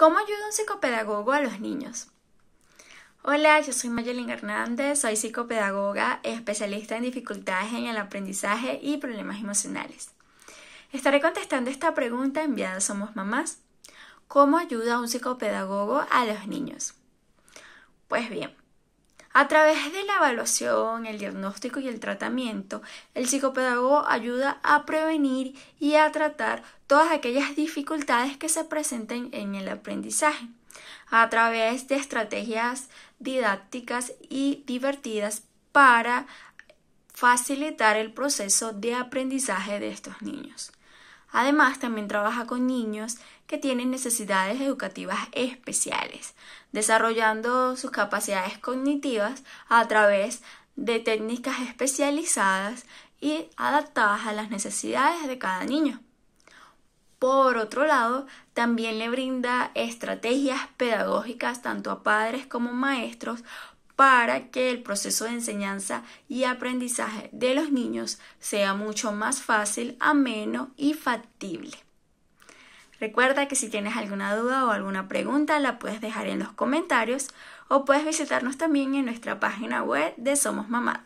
¿Cómo ayuda un psicopedagogo a los niños? Hola, yo soy Mayelin Hernández, soy psicopedagoga, especialista en dificultades en el aprendizaje y problemas emocionales. Estaré contestando esta pregunta enviada Somos Mamás. ¿Cómo ayuda un psicopedagogo a los niños? Pues bien, a través de la evaluación, el diagnóstico y el tratamiento, el psicopedagogo ayuda a prevenir y a tratar todas aquellas dificultades que se presenten en el aprendizaje. A través de estrategias didácticas y divertidas para facilitar el proceso de aprendizaje de estos niños. Además, también trabaja con niños que tienen necesidades educativas especiales, desarrollando sus capacidades cognitivas a través de técnicas especializadas y adaptadas a las necesidades de cada niño. Por otro lado, también le brinda estrategias pedagógicas tanto a padres como maestros para que el proceso de enseñanza y aprendizaje de los niños sea mucho más fácil, ameno y factible. Recuerda que si tienes alguna duda o alguna pregunta la puedes dejar en los comentarios o puedes visitarnos también en nuestra página web de Somos Mamá.